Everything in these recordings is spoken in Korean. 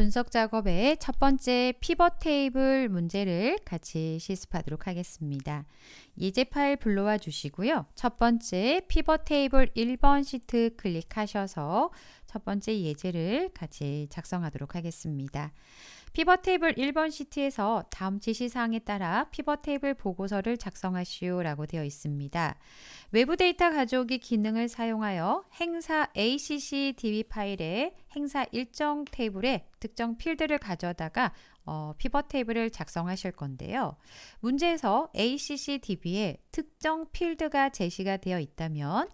분석 작업의 첫 번째 피벗 테이블 문제를 같이 실습하도록 하겠습니다. 예제 파일 불러와 주시고요. 첫 번째 피벗 테이블 1번 시트 클릭하셔서 첫 번째 예제를 같이 작성하도록 하겠습니다. 피벗 테이블 1번 시트에서 다음 지시사항에 따라 피벗 테이블 보고서를 작성하시오 라고 되어 있습니다. 외부 데이터 가져오기 기능을 사용하여 행사 ACC DB 파일에 행사 일정 테이블에 특정 필드를 가져다가 어, 피벗 테이블을 작성하실 건데요. 문제에서 ACC DB에 특정 필드가 제시가 되어 있다면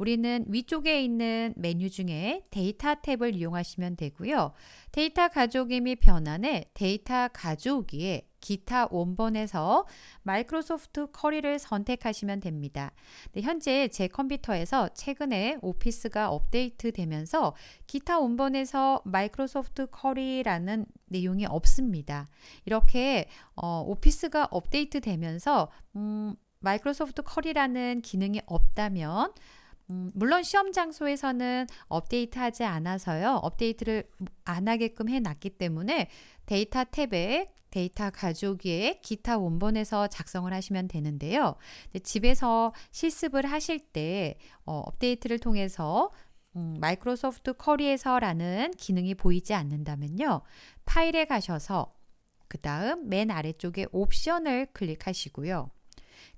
우리는 위쪽에 있는 메뉴 중에 데이터 탭을 이용하시면 되고요. 데이터 가져오기 및 변환에 데이터 가져오기에 기타 원본에서 마이크로소프트 커리를 선택하시면 됩니다. 네, 현재 제 컴퓨터에서 최근에 오피스가 업데이트되면서 기타 원본에서 마이크로소프트 커리라는 내용이 없습니다. 이렇게 어, 오피스가 업데이트되면서 음, 마이크로소프트 커리라는 기능이 없다면 음, 물론 시험 장소에서는 업데이트하지 않아서요. 업데이트를 안 하게끔 해놨기 때문에 데이터 탭에 데이터 가족의기 기타 원본에서 작성을 하시면 되는데요. 집에서 실습을 하실 때 어, 업데이트를 통해서 음, 마이크로소프트 커리에서라는 기능이 보이지 않는다면요. 파일에 가셔서 그 다음 맨 아래쪽에 옵션을 클릭하시고요.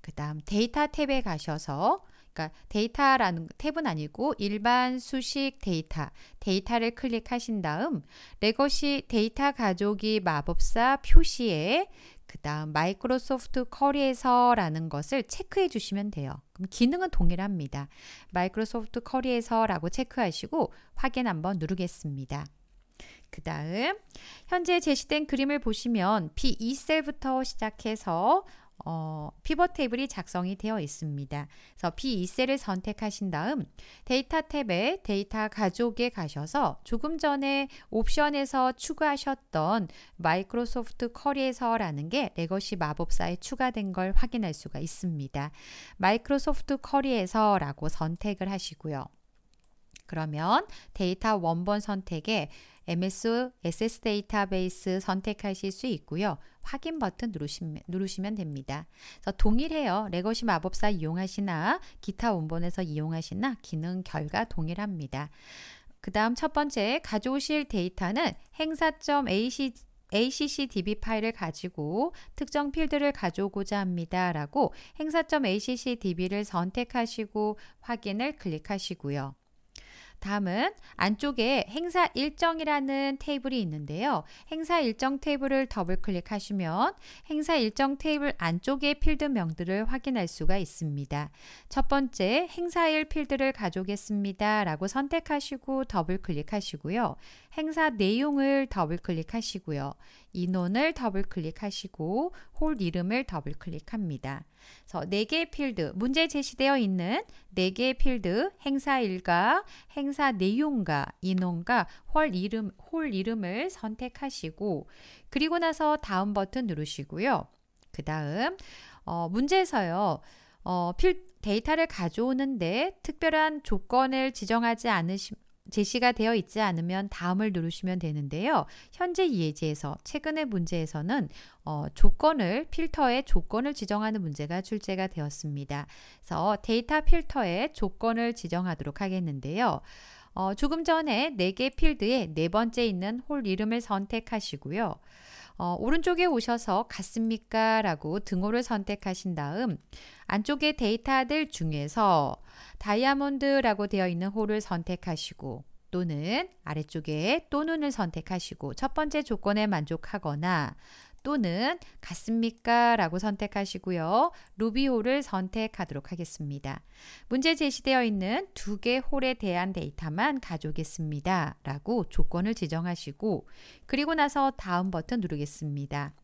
그 다음 데이터 탭에 가셔서 그러니까 데이터라는 탭은 아니고 일반 수식 데이터, 데이터를 클릭하신 다음 레거시 데이터 가족이 마법사 표시에 그 다음 마이크로소프트 커리에서라는 것을 체크해 주시면 돼요. 그럼 기능은 동일합니다. 마이크로소프트 커리에서라고 체크하시고 확인 한번 누르겠습니다. 그 다음 현재 제시된 그림을 보시면 B2셀부터 e 시작해서 어, 피벗 테이블이 작성이 되어 있습니다. 그래서 B2셀을 선택하신 다음 데이터 탭에 데이터 가족에 가셔서 조금 전에 옵션에서 추가하셨던 마이크로소프트 커리에서라는 게 레거시 마법사에 추가된 걸 확인할 수가 있습니다. 마이크로소프트 커리에서라고 선택을 하시고요. 그러면 데이터 원본 선택에 MS SS 데이터베이스 선택하실 수 있고요. 확인 버튼 누르시면, 누르시면 됩니다. 동일해요. 레거시 마법사 이용하시나 기타 원본에서 이용하시나 기능 결과 동일합니다. 그 다음 첫 번째 가져오실 데이터는 행사.ac ACCDB 파일을 가지고 특정 필드를 가져오고자 합니다. 라고 행사.accdb를 선택하시고 확인을 클릭하시고요. 다음은 안쪽에 행사 일정이라는 테이블이 있는데요. 행사 일정 테이블을 더블 클릭하시면 행사 일정 테이블 안쪽의 필드명들을 확인할 수가 있습니다. 첫 번째 행사일 필드를 가져오겠습니다. 라고 선택하시고 더블 클릭하시고요. 행사 내용을 더블 클릭하시고요. 인원을 더블 클릭하시고 홀 이름을 더블 클릭합니다. 그래서 4개의 필드, 문제에 제시되어 있는 4개의 필드, 행사 일과, 행사 내용과, 인원과 홀 이름, 홀 이름을 선택하시고 그리고 나서 다음 버튼 누르시고요. 그 다음 어, 문제에서요. 어, 필, 데이터를 가져오는데 특별한 조건을 지정하지 않으시, 면 제시가 되어 있지 않으면 다음을 누르시면 되는데요. 현재 예제에서 최근의 문제에서는 어, 조건을 필터에 조건을 지정하는 문제가 출제가 되었습니다. 그래서 데이터 필터에 조건을 지정하도록 하겠는데요. 어, 조금 전에 4개 필드에 네 번째 있는 홀 이름을 선택하시고요. 어, 오른쪽에 오셔서 갔습니까 라고 등호를 선택하신 다음 안쪽에 데이터들 중에서 다이아몬드라고 되어 있는 홀을 선택하시고 또는 아래쪽에 또는을 선택하시고 첫 번째 조건에 만족하거나 또는 같습니까? 라고 선택하시고요. 루비홀을 선택하도록 하겠습니다. 문제 제시되어 있는 두 개 홀에 대한 데이터만 가져오겠습니다. 라고 조건을 지정하시고 그리고 나서 다음 버튼 누르겠습니다.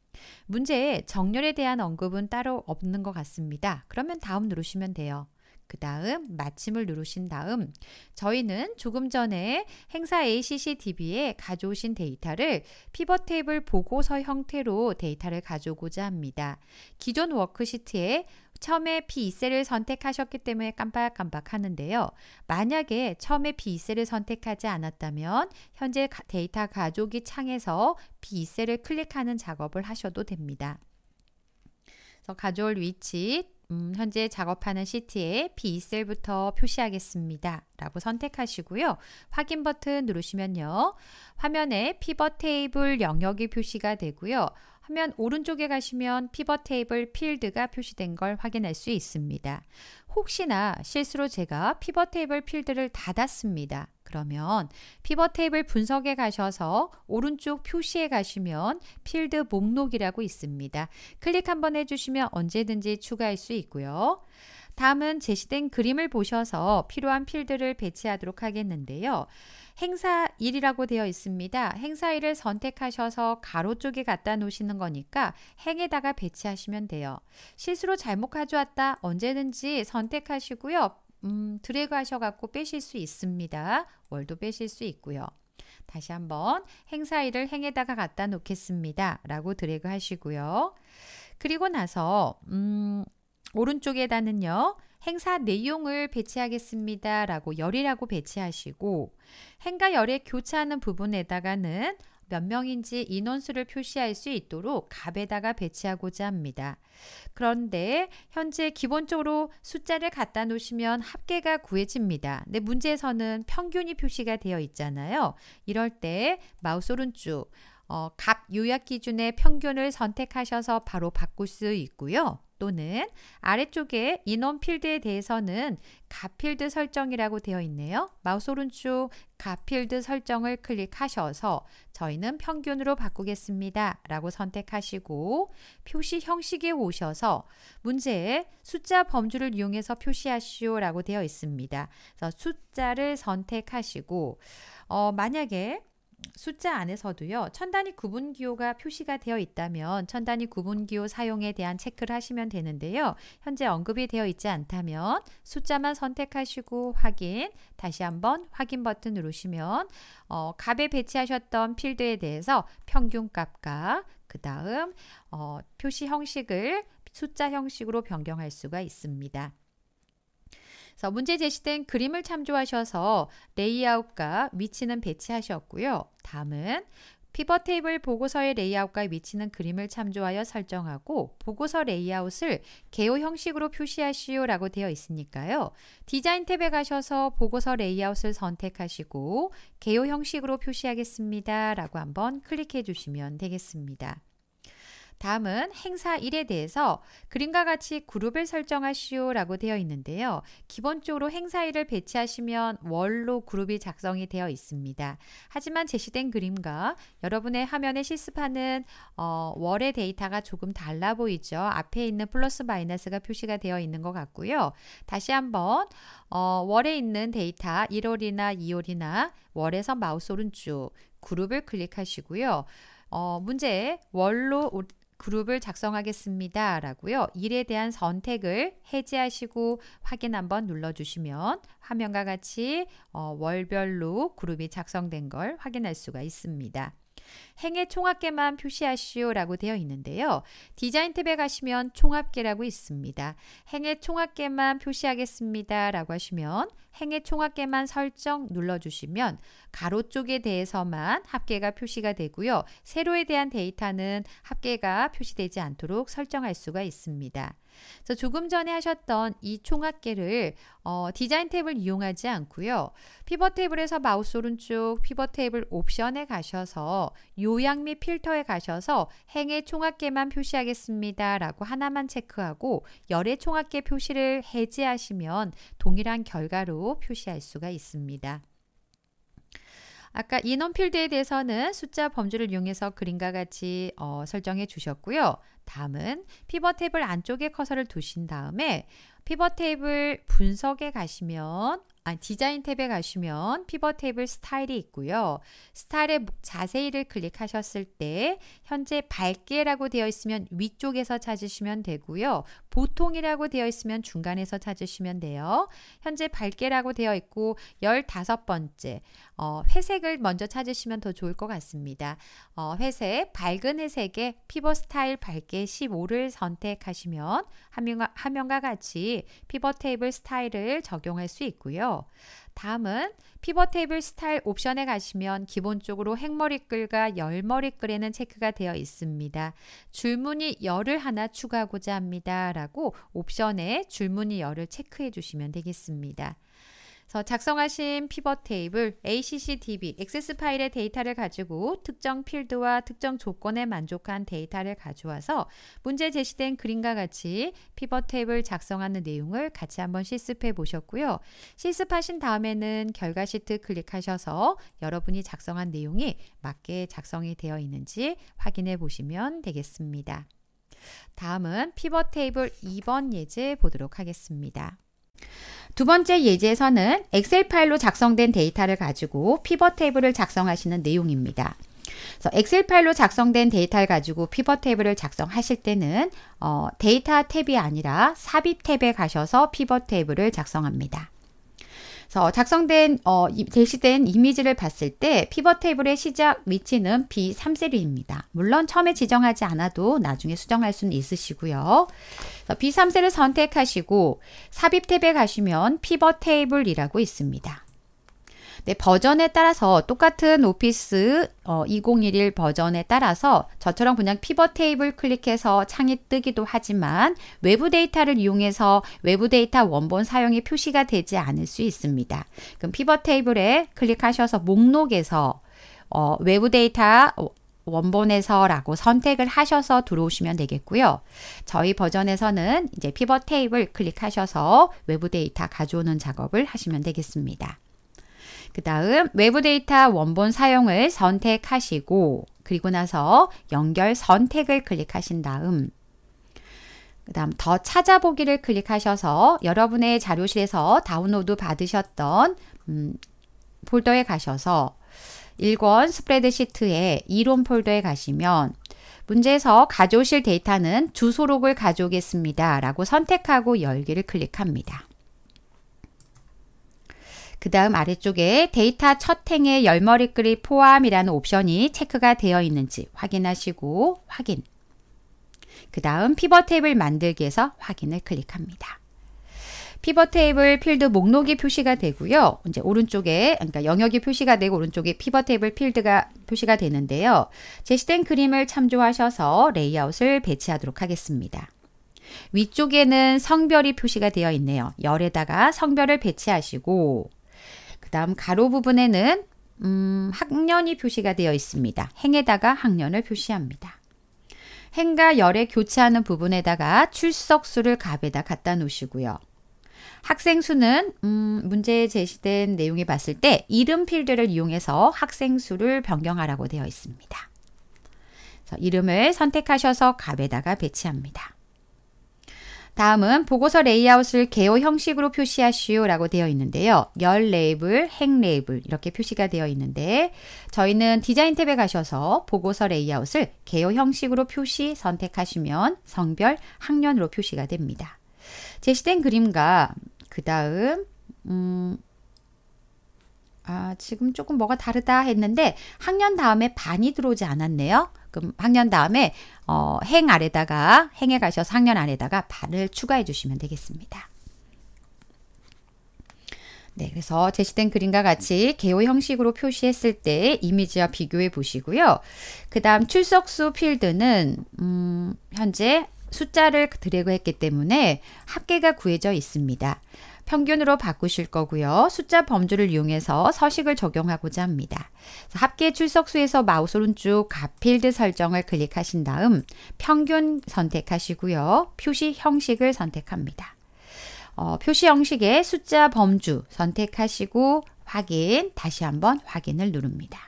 문제에 정렬에 대한 언급은 따로 없는 것 같습니다. 그러면 다음 누르시면 돼요. 그 다음 마침을 누르신 다음 저희는 조금 전에 행사 ACCDB에 가져오신 데이터를 피벗 테이블 보고서 형태로 데이터를 가져오고자 합니다. 기존 워크시트에 처음에 B2셀을 선택하셨기 때문에 깜빡깜빡 하는데요. 만약에 처음에 B2셀을 선택하지 않았다면 현재 데이터 가족이 창에서 B2셀을 클릭하는 작업을 하셔도 됩니다. 가져올 위치 음, 현재 작업하는 시트에 b 셀부터 표시하겠습니다. 라고 선택하시고요. 확인 버튼 누르시면요. 화면에 피벗 테이블 영역이 표시가 되고요. 화면 오른쪽에 가시면 피벗 테이블 필드가 표시된 걸 확인할 수 있습니다. 혹시나 실수로 제가 피벗 테이블 필드를 닫았습니다. 그러면 피벗 테이블 분석에 가셔서 오른쪽 표시에 가시면 필드 목록이라고 있습니다. 클릭 한번 해주시면 언제든지 추가할 수 있고요. 다음은 제시된 그림을 보셔서 필요한 필드를 배치하도록 하겠는데요. 행사 1이라고 되어 있습니다. 행사 1을 선택하셔서 가로 쪽에 갖다 놓으시는 거니까 행에다가 배치하시면 돼요. 실수로 잘못 가져왔다 언제든지 선택하시고요. 음, 드래그 하셔갖고 빼실 수 있습니다. 월도 빼실 수 있고요. 다시 한번 행사일을 행에다가 갖다 놓겠습니다. 라고 드래그 하시고요. 그리고 나서 음, 오른쪽에다는요. 행사 내용을 배치하겠습니다. 라고 열이라고 배치하시고 행과 열의 교차하는 부분에다가는 몇 명인지 인원수를 표시할 수 있도록 값에다가 배치하고자 합니다. 그런데 현재 기본적으로 숫자를 갖다 놓으시면 합계가 구해집니다. 근데 문제에서는 평균이 표시가 되어 있잖아요. 이럴 때 마우스 오른쪽 어, 값 요약 기준의 평균을 선택하셔서 바로 바꿀 수 있고요. 또는 아래쪽에 인원 필드에 대해서는 가필드 설정이라고 되어 있네요. 마우스 오른쪽 가필드 설정을 클릭하셔서 저희는 평균으로 바꾸겠습니다. 라고 선택하시고 표시 형식에 오셔서 문제에 숫자 범주를 이용해서 표시하시오 라고 되어 있습니다. 그래서 숫자를 선택하시고 어, 만약에 숫자 안에서도요. 천단위 구분기호가 표시가 되어 있다면 천단위 구분기호 사용에 대한 체크를 하시면 되는데요. 현재 언급이 되어 있지 않다면 숫자만 선택하시고 확인, 다시 한번 확인 버튼 누르시면 어, 값에 배치하셨던 필드에 대해서 평균값과 그 다음 어, 표시 형식을 숫자 형식으로 변경할 수가 있습니다. 그래서 문제 제시된 그림을 참조하셔서 레이아웃과 위치는 배치하셨고요. 다음은 피벗 테이블 보고서의 레이아웃과 위치는 그림을 참조하여 설정하고 보고서 레이아웃을 개요 형식으로 표시하시오 라고 되어 있으니까요. 디자인 탭에 가셔서 보고서 레이아웃을 선택하시고 개요 형식으로 표시하겠습니다 라고 한번 클릭해 주시면 되겠습니다. 다음은 행사 1에 대해서 그림과 같이 그룹을 설정하시오 라고 되어 있는데요. 기본적으로 행사 1을 배치하시면 월로 그룹이 작성이 되어 있습니다. 하지만 제시된 그림과 여러분의 화면에 실습하는 어, 월의 데이터가 조금 달라 보이죠. 앞에 있는 플러스 마이너스가 표시가 되어 있는 것 같고요. 다시 한번 어, 월에 있는 데이터 1월이나 2월이나 월에서 마우스 오른쪽 그룹을 클릭하시고요. 어, 문제 월로 그룹을 작성하겠습니다. 라고요. 일에 대한 선택을 해제하시고 확인 한번 눌러주시면 화면과 같이 어, 월별로 그룹이 작성된 걸 확인할 수가 있습니다. 행의 총합계만 표시하시오라고 되어 있는데요. 디자인 탭에 가시면 총합계라고 있습니다. 행의 총합계만 표시하겠습니다라고 하시면 행의 총합계만 설정 눌러주시면 가로 쪽에 대해서만 합계가 표시가 되고요. 세로에 대한 데이터는 합계가 표시되지 않도록 설정할 수가 있습니다. 그래서 조금 전에 하셨던 이 총합계를 어, 디자인 탭을 이용하지 않고요. 피벗 테이블에서 마우스 오른쪽 피벗 테이블 옵션에 가셔서 요약 및 필터에 가셔서 행의 총합계만 표시하겠습니다. 라고 하나만 체크하고 열의 총합계 표시를 해제하시면 동일한 결과로 표시할 수가 있습니다. 아까 인원필드에 대해서는 숫자 범주를 이용해서 그림과 같이 어, 설정해 주셨고요. 다음은 피벗 테이블 안쪽에 커서를 두신 다음에 피벗 테이블 분석에 가시면 아, 디자인 탭에 가시면 피벗 테이블 스타일이 있고요. 스타일의 자세히를 클릭하셨을 때 현재 밝게라고 되어 있으면 위쪽에서 찾으시면 되고요. 보통이라고 되어 있으면 중간에서 찾으시면 돼요. 현재 밝게라고 되어 있고 1 5 번째 어, 회색을 먼저 찾으시면 더 좋을 것 같습니다. 어, 회색, 밝은 회색의 피부 스타일 밝게 15를 선택하시면 화면과, 화과 같이 피벗 테이블 스타일을 적용할 수 있고요. 다음은 피벗 테이블 스타일 옵션에 가시면 기본적으로 행머리끌과 열머리끌에는 체크가 되어 있습니다. 줄무늬 열을 하나 추가하고자 합니다. 라고 옵션에 줄무늬 열을 체크해 주시면 되겠습니다. 그래서 작성하신 피벗 테이블 ACCDB 액세스 파일의 데이터를 가지고 특정 필드와 특정 조건에 만족한 데이터를 가져와서 문제 제시된 그림과 같이 피벗 테이블 작성하는 내용을 같이 한번 실습해 보셨고요. 실습하신 다음에는 결과 시트 클릭하셔서 여러분이 작성한 내용이 맞게 작성이 되어 있는지 확인해 보시면 되겠습니다. 다음은 피벗 테이블 2번 예제 보도록 하겠습니다. 두 번째 예제에서는 엑셀 파일로 작성된 데이터를 가지고 피벗 테이블을 작성하시는 내용입니다. 엑셀 파일로 작성된 데이터를 가지고 피벗 테이블을 작성하실 때는 어, 데이터 탭이 아니라 삽입 탭에 가셔서 피벗 테이블을 작성합니다. 그래서 작성된 어, 제시된 이미지를 봤을 때 피벗 테이블의 시작 위치는 B3셀입니다. 물론 처음에 지정하지 않아도 나중에 수정할 수는 있으시고요. B3셀을 선택하시고 삽입 탭에 가시면 피벗 테이블이라고 있습니다. 네, 버전에 따라서 똑같은 오피스 어, 2011 버전에 따라서 저처럼 그냥 피벗 테이블 클릭해서 창이 뜨기도 하지만 외부 데이터를 이용해서 외부 데이터 원본 사용이 표시가 되지 않을 수 있습니다. 그럼 피벗 테이블에 클릭하셔서 목록에서 어, 외부 데이터 원본에서라고 선택을 하셔서 들어오시면 되겠고요. 저희 버전에서는 이제 피벗 테이블 클릭하셔서 외부 데이터 가져오는 작업을 하시면 되겠습니다. 그 다음 외부 데이터 원본 사용을 선택하시고 그리고 나서 연결 선택을 클릭하신 다음 그 다음 더 찾아보기를 클릭하셔서 여러분의 자료실에서 다운로드 받으셨던 음, 폴더에 가셔서 1권 스프레드시트의 이론 폴더에 가시면 문제에서 가져오실 데이터는 주소록을 가져오겠습니다. 라고 선택하고 열기를 클릭합니다. 그 다음 아래쪽에 데이터 첫행에 열머리글이 포함이라는 옵션이 체크가 되어 있는지 확인하시고 확인. 그 다음 피벗 테이블 만들기에서 확인을 클릭합니다. 피벗 테이블 필드 목록이 표시가 되고요. 이제 오른쪽에 그러니까 영역이 표시가 되고 오른쪽에 피벗 테이블 필드가 표시가 되는데요. 제시된 그림을 참조하셔서 레이아웃을 배치하도록 하겠습니다. 위쪽에는 성별이 표시가 되어 있네요. 열에다가 성별을 배치하시고 그 다음 가로 부분에는 음, 학년이 표시가 되어 있습니다. 행에다가 학년을 표시합니다. 행과 열에 교차하는 부분에다가 출석수를 값에다 갖다 놓으시고요. 학생 수는 음, 문제에 제시된 내용에 봤을 때 이름 필드를 이용해서 학생 수를 변경하라고 되어 있습니다. 그래서 이름을 선택하셔서 값에다가 배치합니다. 다음은 보고서 레이아웃을 개요 형식으로 표시하시오 라고 되어 있는데요. 열 레이블, 행 레이블 이렇게 표시가 되어 있는데 저희는 디자인 탭에 가셔서 보고서 레이아웃을 개요 형식으로 표시 선택하시면 성별, 학년으로 표시가 됩니다. 제시된 그림과 그 다음 음, 아, 지금 조금 뭐가 다르다 했는데 학년 다음에 반이 들어오지 않았네요. 그럼 학년 다음에 어, 행 아래다가 행에 가셔서 학년 아래다가 반을 추가해 주시면 되겠습니다. 네, 그래서 제시된 그림과 같이 개요 형식으로 표시했을 때 이미지와 비교해 보시고요. 그 다음 출석수 필드는 음, 현재 숫자를 드래그 했기 때문에 합계가 구해져 있습니다. 평균으로 바꾸실 거고요. 숫자 범주를 이용해서 서식을 적용하고자 합니다. 합계 출석수에서 마우스 오른쪽 가필드 설정을 클릭하신 다음 평균 선택하시고요. 표시 형식을 선택합니다. 어, 표시 형식의 숫자 범주 선택하시고 확인, 다시 한번 확인을 누릅니다.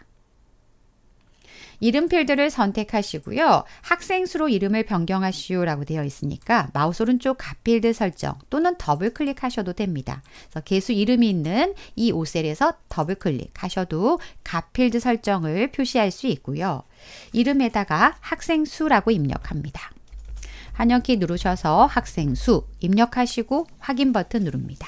이름 필드를 선택하시고요. 학생 수로 이름을 변경하시오라고 되어 있으니까 마우스 오른쪽 갓필드 설정 또는 더블 클릭하셔도 됩니다. 그래서 개수 이름이 있는 이 오셀에서 더블 클릭하셔도 갓필드 설정을 표시할 수 있고요. 이름에다가 학생 수라고 입력합니다. 한영키 누르셔서 학생 수 입력하시고 확인 버튼 누릅니다.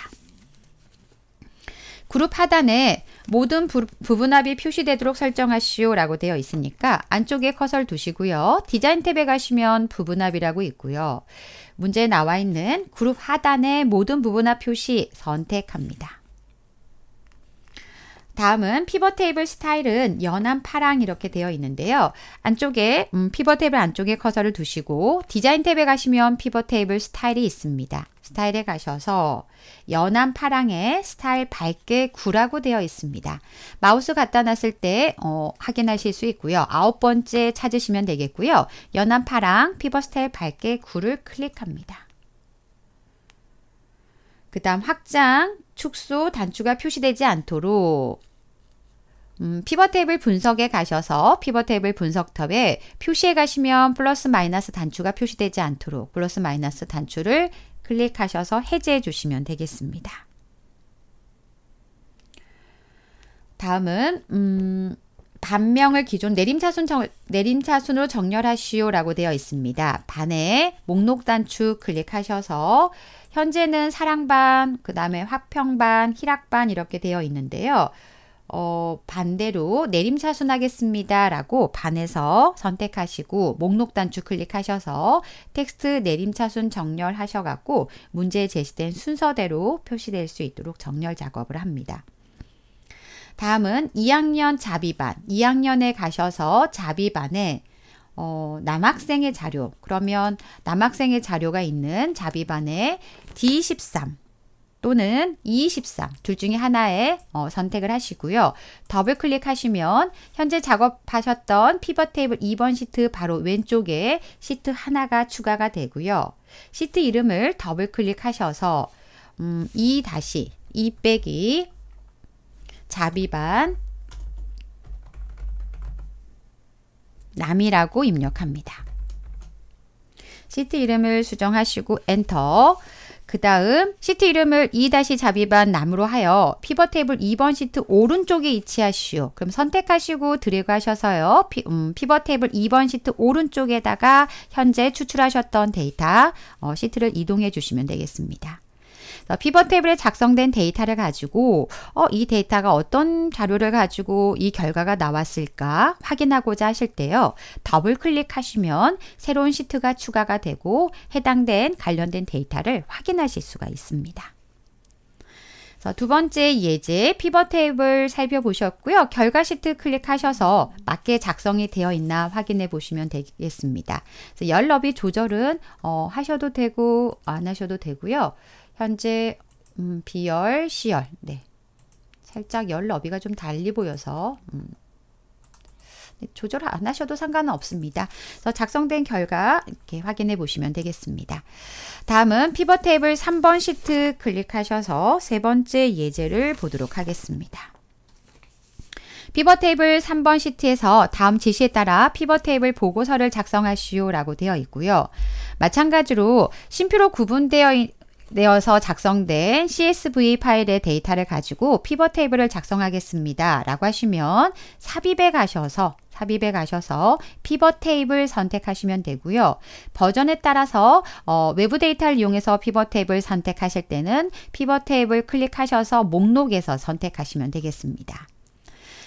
그룹 하단에 모든 부, 분합이 표시되도록 설정하시오 라고 되어 있으니까 안쪽에 커서를 두시고요. 디자인 탭에 가시면 부분합이라고 있고요. 문제에 나와 있는 그룹 하단의 모든 부분합 표시 선택합니다. 다음은 피벗 테이블 스타일은 연한 파랑 이렇게 되어 있는데요. 안쪽에 음, 피벗 테이블 안쪽에 커서를 두시고 디자인 탭에 가시면 피벗 테이블 스타일이 있습니다. 스타일에 가셔서 연한 파랑에 스타일 밝게 구라고 되어 있습니다. 마우스 갖다 놨을 때 어, 확인하실 수 있고요. 아홉 번째 찾으시면 되겠고요. 연한 파랑 피벗 스타일 밝게 구를 클릭합니다. 그 다음 확장, 축소, 단추가 표시되지 않도록 음, 피벗 테이블 분석에 가셔서 피벗 테이블 분석 탑에 표시해 가시면 플러스 마이너스 단추가 표시되지 않도록 플러스 마이너스 단추를 클릭하셔서 해제해 주시면 되겠습니다. 다음은 음, 반명을 기존 내림차순 정, 내림차순으로 정렬하시오라고 되어 있습니다. 반에 목록 단추 클릭하셔서 현재는 사랑반, 그 다음에 화평반, 희락반 이렇게 되어 있는데요. 어, 반대로 내림차순하겠습니다 라고 반에서 선택하시고 목록 단추 클릭하셔서 텍스트 내림차순 정렬 하셔갖고 문제에 제시된 순서대로 표시될 수 있도록 정렬 작업을 합니다. 다음은 2학년 자비반, 2학년에 가셔서 자비반에 어, 남학생의 자료. 그러면 남학생의 자료가 있는 자비반의 D13 또는 E13 둘 중에 하나에 어, 선택을 하시고요. 더블 클릭하시면 현재 작업하셨던 피벗 테이블 2번 시트 바로 왼쪽에 시트 하나가 추가가 되고요. 시트 이름을 더블 클릭하셔서 음, E 다시 E 빼기 자비반 남이라고 입력합니다. 시트 이름을 수정하시고 엔터 그 다음 시트 이름을 2-자비반 남으로 하여 피벗 테이블 2번 시트 오른쪽에 위치하시오. 그럼 선택하시고 드래그 하셔서요. 피, 음, 피벗 테이블 2번 시트 오른쪽에다가 현재 추출하셨던 데이터 어, 시트를 이동해 주시면 되겠습니다. 피벗 테이블에 작성된 데이터를 가지고 어, 이 데이터가 어떤 자료를 가지고 이 결과가 나왔을까 확인하고자 하실 때요. 더블 클릭하시면 새로운 시트가 추가가 되고 해당된 관련된 데이터를 확인하실 수가 있습니다. 두 번째 예제 피벗 테이블 살펴보셨고요. 결과 시트 클릭하셔서 맞게 작성이 되어 있나 확인해 보시면 되겠습니다. 열 너비 조절은 어, 하셔도 되고 안 하셔도 되고요. 현재 음, B열, 시열 네. 살짝 열 너비가 좀 달리 보여서 음. 네, 조절 안 하셔도 상관은 없습니다. 그래서 작성된 결과 이렇게 확인해 보시면 되겠습니다. 다음은 피벗 테이블 3번 시트 클릭하셔서 세 번째 예제를 보도록 하겠습니다. 피벗 테이블 3번 시트에서 다음 지시에 따라 피벗 테이블 보고서를 작성하시오 라고 되어 있고요. 마찬가지로 심표로 구분되어 내어서 작성된 CSV 파일의 데이터를 가지고 피벗 테이블을 작성하겠습니다. 라고 하시면 삽입에 가셔서 삽입에 가셔서 피벗 테이블 선택하시면 되고요. 버전에 따라서 어, 외부 데이터를 이용해서 피벗 테이블 선택하실 때는 피벗 테이블 클릭하셔서 목록에서 선택하시면 되겠습니다.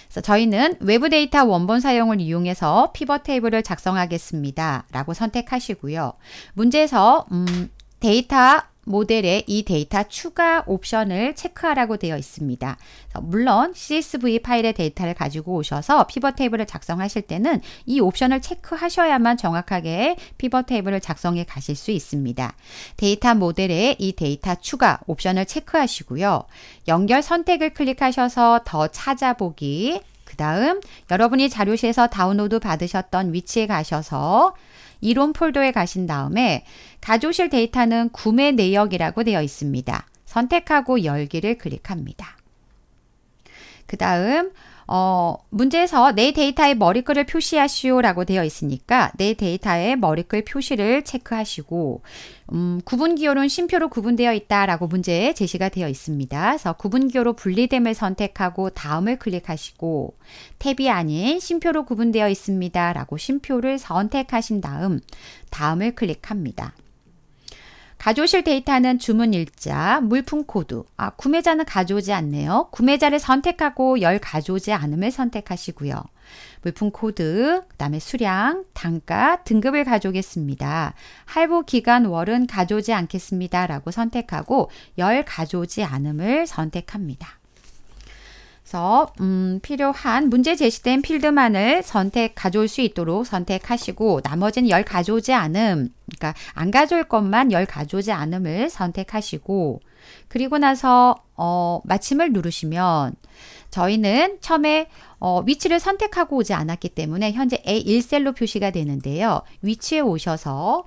그래서 저희는 외부 데이터 원본 사용을 이용해서 피벗 테이블을 작성하겠습니다. 라고 선택하시고요. 문제에서 음, 데이터 모델에 이 데이터 추가 옵션을 체크하라고 되어 있습니다. 물론 CSV 파일의 데이터를 가지고 오셔서 피벗 테이블을 작성하실 때는 이 옵션을 체크하셔야만 정확하게 피벗 테이블을 작성해 가실 수 있습니다. 데이터 모델에 이 데이터 추가 옵션을 체크하시고요. 연결 선택을 클릭하셔서 더 찾아보기 그 다음 여러분이 자료실에서 다운로드 받으셨던 위치에 가셔서 이론 폴더에 가신 다음에 가져오실 데이터는 구매 내역이라고 되어 있습니다. 선택하고 열기를 클릭합니다. 그 다음 어, 문제에서 내 데이터의 머리글을 표시하시오라고 되어 있으니까 내 데이터의 머리글 표시를 체크하시고 음, 구분 기호는 심표로 구분되어 있다라고 문제에 제시가 되어 있습니다. 그래서 구분 기호로 분리됨을 선택하고 다음을 클릭하시고 탭이 아닌 심표로 구분되어 있습니다라고 심표를 선택하신 다음 다음을 클릭합니다. 가져오실 데이터는 주문 일자, 물품 코드, 아, 구매자는 가져오지 않네요. 구매자를 선택하고 열 가져오지 않음을 선택하시고요. 물품 코드, 그 다음에 수량, 단가, 등급을 가져오겠습니다. 할부 기간 월은 가져오지 않겠습니다. 라고 선택하고 열 가져오지 않음을 선택합니다. 그서 음, 필요한 문제 제시된 필드만을 선택 가져올 수 있도록 선택하시고 나머지는 열 가져오지 않음 그러니까 안 가져올 것만 열 가져오지 않음을 선택하시고 그리고 나서 어, 마침을 누르시면 저희는 처음에 어, 위치를 선택하고 오지 않았기 때문에 현재 A1셀로 표시가 되는데요. 위치에 오셔서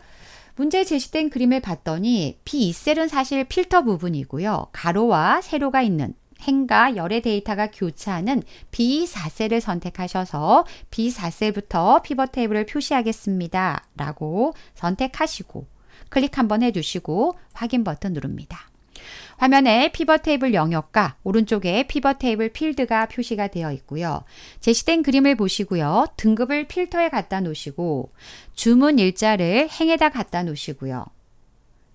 문제 제시된 그림을 봤더니 B2셀은 사실 필터 부분이고요. 가로와 세로가 있는 행과 열의 데이터가 교차하는 B4셀을 선택하셔서 B4셀부터 피벗 테이블을 표시하겠습니다. 라고 선택하시고 클릭 한번 해주시고 확인 버튼 누릅니다. 화면에 피벗 테이블 영역과 오른쪽에 피벗 테이블 필드가 표시가 되어 있고요. 제시된 그림을 보시고요. 등급을 필터에 갖다 놓으시고 주문 일자를 행에다 갖다 놓으시고요.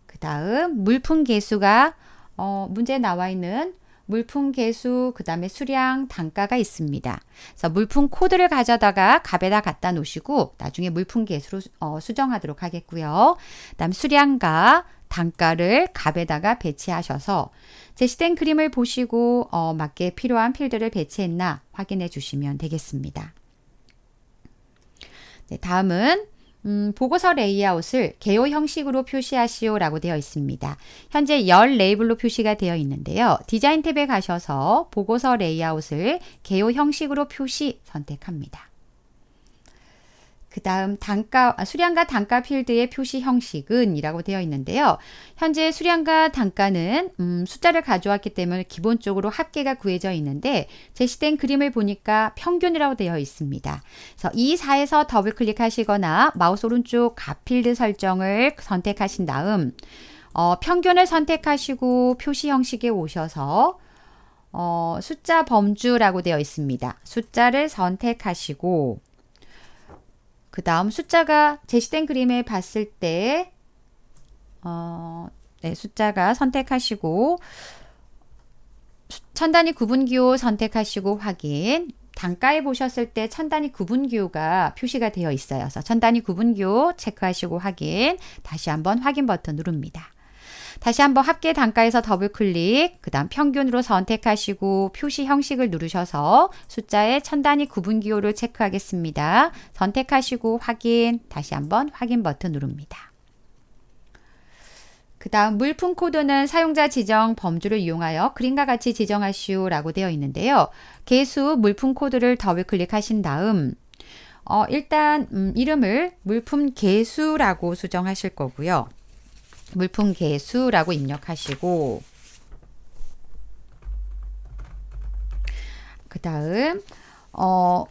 그 다음 물품 개수가 어, 문제 나와 있는 물품 개수, 그 다음에 수량, 단가가 있습니다. 그래서 물품 코드를 가져다가 값에다 갖다 놓으시고 나중에 물품 개수로 어, 수정하도록 하겠고요. 그 다음 수량과 단가를 값에다가 배치하셔서 제시된 그림을 보시고 어, 맞게 필요한 필드를 배치했나 확인해 주시면 되겠습니다. 네, 다음은 음, 보고서 레이아웃을 개요 형식으로 표시하시오 라고 되어 있습니다. 현재 열 레이블로 표시가 되어 있는데요. 디자인 탭에 가셔서 보고서 레이아웃을 개요 형식으로 표시 선택합니다. 그 다음 단가, 아, 수량과 단가 필드의 표시 형식은 이라고 되어 있는데요. 현재 수량과 단가는 음, 숫자를 가져왔기 때문에 기본적으로 합계가 구해져 있는데 제시된 그림을 보니까 평균이라고 되어 있습니다. 그래서 이 4에서 더블 클릭하시거나 마우스 오른쪽 가필드 설정을 선택하신 다음 어, 평균을 선택하시고 표시 형식에 오셔서 어, 숫자 범주라고 되어 있습니다. 숫자를 선택하시고 그 다음 숫자가 제시된 그림에 봤을 때 어, 네, 숫자가 선택하시고 천단위 구분기호 선택하시고 확인 단가에 보셨을 때 천단위 구분기호가 표시가 되어 있어요. 그래서 천단위 구분기호 체크하시고 확인 다시 한번 확인 버튼 누릅니다. 다시 한번 합계 단가에서 더블 클릭, 그 다음 평균으로 선택하시고 표시 형식을 누르셔서 숫자의 천 단위 구분 기호를 체크하겠습니다. 선택하시고 확인, 다시 한번 확인 버튼 누릅니다. 그 다음 물품 코드는 사용자 지정 범주를 이용하여 그림과 같이 지정하시오 라고 되어 있는데요. 개수 물품 코드를 더블 클릭하신 다음 어, 일단 음, 이름을 물품 개수라고 수정하실 거고요. 물품 개수라고 입력하시고 그 다음 어,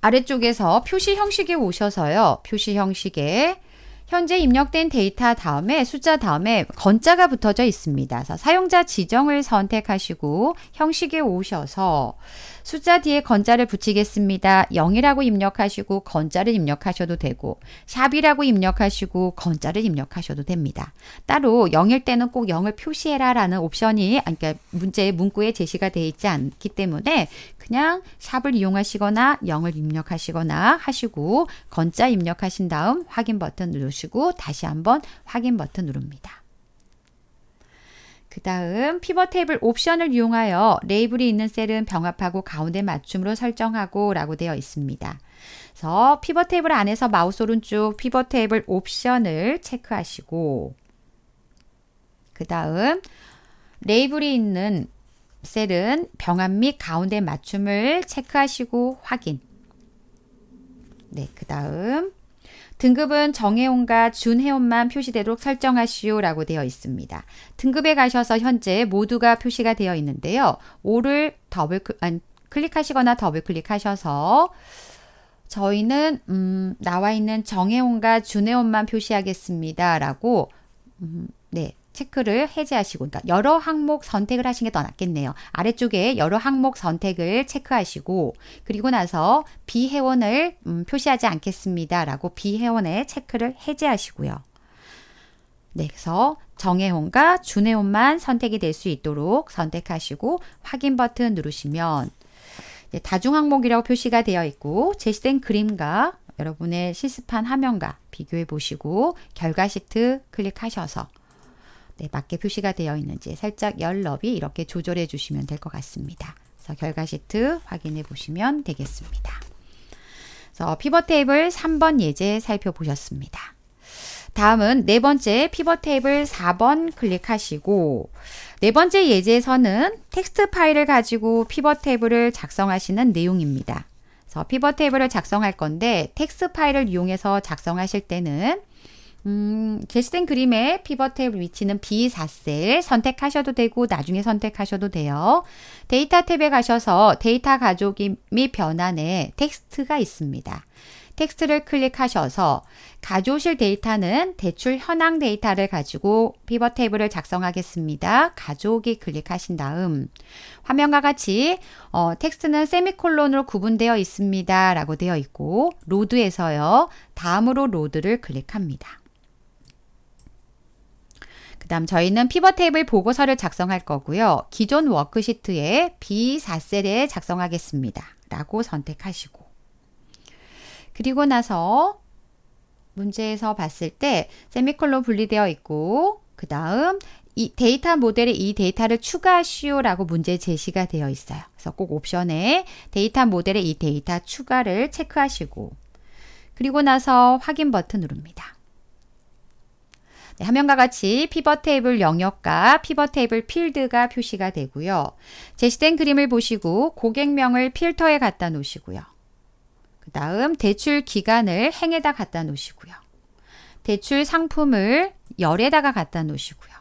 아래쪽에서 표시 형식에 오셔서요. 표시 형식에 현재 입력된 데이터 다음에 숫자 다음에 건자가 붙어져 있습니다. 사용자 지정을 선택하시고 형식에 오셔서 숫자 뒤에 건자를 붙이겠습니다. 0이라고 입력하시고 건자를 입력하셔도 되고 샵이라고 입력하시고 건자를 입력하셔도 됩니다. 따로 0일 때는 꼭 0을 표시해라 라는 옵션이 그러니까 문제의 문구에 제시가 되어 있지 않기 때문에 그냥 샵을 이용하시거나 0을 입력하시거나 하시고 건자 입력하신 다음 확인 버튼 누르시고 다시 한번 확인 버튼 누릅니다. 그 다음 피벗 테이블 옵션을 이용하여 레이블이 있는 셀은 병합하고 가운데 맞춤으로 설정하고 라고 되어 있습니다. 그래서 피벗 테이블 안에서 마우스 오른쪽 피벗 테이블 옵션을 체크하시고 그 다음 레이블이 있는 셀은 병합 및 가운데 맞춤을 체크하시고 확인 네, 그 다음 등급은 정해온과 준해온만 표시되도록 설정하시오라고 되어 있습니다. 등급에 가셔서 현재 모두가 표시가 되어 있는데요. 5를 더블 클릭하시거나 더블 클릭하셔서 저희는 음, 나와 있는 정해온과 준해온만 표시하겠습니다라고 음, 네 체크를 해제하시고 그러니까 여러 항목 선택을 하시는 게 더 낫겠네요. 아래쪽에 여러 항목 선택을 체크하시고 그리고 나서 비회원을 음, 표시하지 않겠습니다. 라고 비회원의 체크를 해제하시고요. 네, 그래서 정해온과 준해온만 선택이 될 수 있도록 선택하시고 확인 버튼 누르시면 네, 다중 항목이라고 표시가 되어 있고 제시된 그림과 여러분의 실습한 화면과 비교해 보시고 결과 시트 클릭하셔서 네, 맞게 표시가 되어 있는지 살짝 열 너비 이렇게 조절해 주시면 될 것 같습니다. 그래서 결과 시트 확인해 보시면 되겠습니다. 그래서 피벗 테이블 3번 예제 살펴보셨습니다. 다음은 네 번째 피벗 테이블 4번 클릭하시고 네 번째 예제에서는 텍스트 파일을 가지고 피벗 테이블을 작성하시는 내용입니다. 그래서 피벗 테이블을 작성할 건데 텍스트 파일을 이용해서 작성하실 때는 음, 제시된 그림의 피벗 탭 위치는 B4셀 선택하셔도 되고 나중에 선택하셔도 돼요. 데이터 탭에 가셔서 데이터 가족이 및 변환에 텍스트가 있습니다. 텍스트를 클릭하셔서 가져오실 데이터는 대출 현황 데이터를 가지고 피벗 테이블을 작성하겠습니다. 가져오기 클릭하신 다음 화면과 같이 어, 텍스트는 세미콜론으로 구분되어 있습니다. 라고 되어 있고 로드에서요. 다음으로 로드를 클릭합니다. 그 다음 저희는 피벗 테이블 보고서를 작성할 거고요. 기존 워크시트에 B4셀에 작성하겠습니다. 라고 선택하시고 그리고 나서 문제에서 봤을 때 세미콜론 분리되어 있고 그 다음 이 데이터 모델에 이 데이터를 추가하시오 라고 문제 제시가 되어 있어요. 그래서 꼭 옵션에 데이터 모델에 이 데이터 추가를 체크하시고 그리고 나서 확인 버튼 누릅니다. 네, 화면과 같이 피벗 테이블 영역과 피벗 테이블 필드가 표시가 되고요. 제시된 그림을 보시고 고객명을 필터에 갖다 놓으시고요. 그 다음 대출 기간을 행에다 갖다 놓으시고요. 대출 상품을 열에다가 갖다 놓으시고요.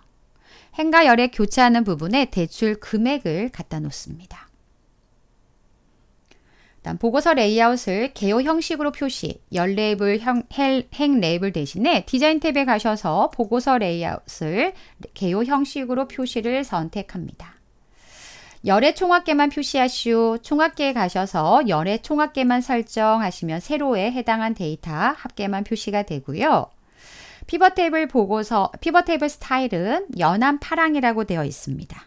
행과 열의 교차하는 부분에 대출 금액을 갖다 놓습니다. 보고서 레이아웃을 개요 형식으로 표시, 열 레이블 형, 행 레이블 대신에 디자인 탭에 가셔서 보고서 레이아웃을 개요 형식으로 표시를 선택합니다. 열의 총합계만 표시하시오. 총합계에 가셔서 열의 총합계만 설정하시면 세로에 해당한 데이터 합계만 표시가 되고요. 피벗 탭을 보고서 피벗 탭의 스타일은 연한 파랑이라고 되어 있습니다.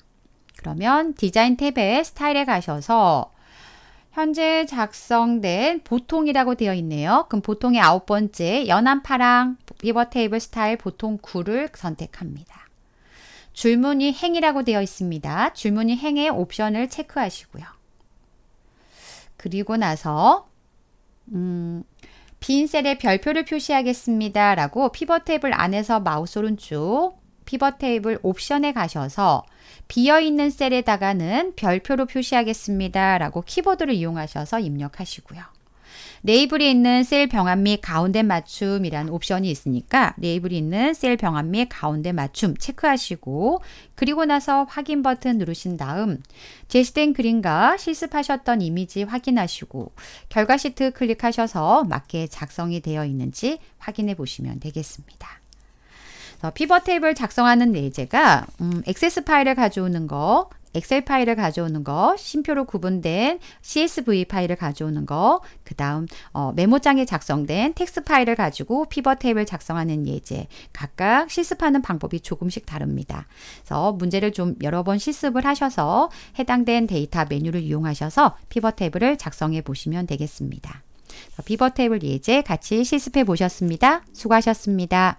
그러면 디자인 탭에 스타일에 가셔서 현재 작성된 보통이라고 되어 있네요. 그럼 보통의 아홉 번째 연한 파랑 피버 테이블 스타일 보통 9를 선택합니다. 줄무늬 행이라고 되어 있습니다. 줄무늬 행의 옵션을 체크하시고요. 그리고 나서 음, 빈 셀에 별표를 표시하겠습니다. 라고 피벗 테이블 안에서 마우스 오른쪽 피벗 테이블 옵션에 가셔서 비어있는 셀에다가는 별표로 표시하겠습니다. 라고 키보드를 이용하셔서 입력하시고요. 네이블이 있는 셀 병합 및 가운데 맞춤이라는 옵션이 있으니까 네이블이 있는 셀 병합 및 가운데 맞춤 체크하시고 그리고 나서 확인 버튼 누르신 다음 제시된 그림과 실습하셨던 이미지 확인하시고 결과 시트 클릭하셔서 맞게 작성이 되어 있는지 확인해 보시면 되겠습니다. 피버 어, 테이블 작성하는 예제가 음, 액세스 파일을 가져오는 거, 엑셀 파일을 가져오는 거, 심표로 구분된 CSV 파일을 가져오는 거, 그 다음 어, 메모장에 작성된 텍스 파일을 가지고 피버 테이블 작성하는 예제 각각 실습하는 방법이 조금씩 다릅니다. 그래서 문제를 좀 여러 번 실습을 하셔서 해당된 데이터 메뉴를 이용하셔서 피버 테이블을 작성해 보시면 되겠습니다. 피버 테이블 예제 같이 실습해 보셨습니다. 수고하셨습니다.